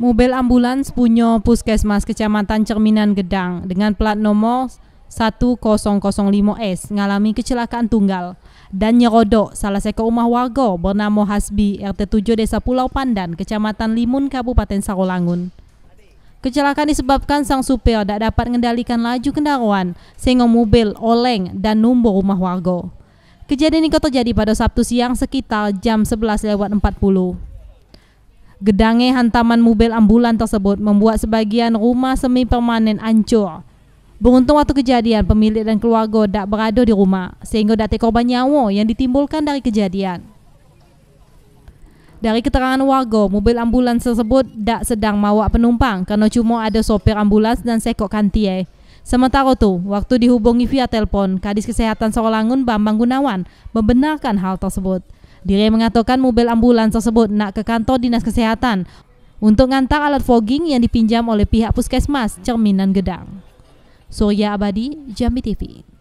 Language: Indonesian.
Mobil ambulans punya Puskesmas Kecamatan Cerminan Gedang dengan plat nomor 1005S mengalami kecelakaan tunggal dan nyerodok salah seekor rumah warga bernama Hasbi RT 7 Desa Pulau Pandan Kecamatan Limun Kabupaten Sarolangun. Kecelakaan disebabkan sang supir tidak dapat mengendalikan laju kendaraan sehingga mobil oleng dan numbur rumah warga. Kejadian ini terjadi pada Sabtu siang sekitar jam 11.40. Gedange hantaman mobil ambulan tersebut membuat sebagian rumah semi permanen hancur. Beruntung waktu kejadian, pemilik dan keluarga tidak berada di rumah, sehingga tidak terkorban nyawa yang ditimbulkan dari kejadian. Dari keterangan warga, mobil ambulans tersebut tidak sedang mawa penumpang karena cuma ada sopir ambulans dan sekok kantie. Sementara itu, waktu dihubungi via telepon, Kadis Kesehatan Sorolangun Bambang Gunawan membenarkan hal tersebut. Diri mengatakan mobil ambulans tersebut nak ke kantor dinas kesehatan untuk ngantar alat fogging yang dipinjam oleh pihak puskesmas Cerminan Gedang. Surya Abadi, Jambi TV.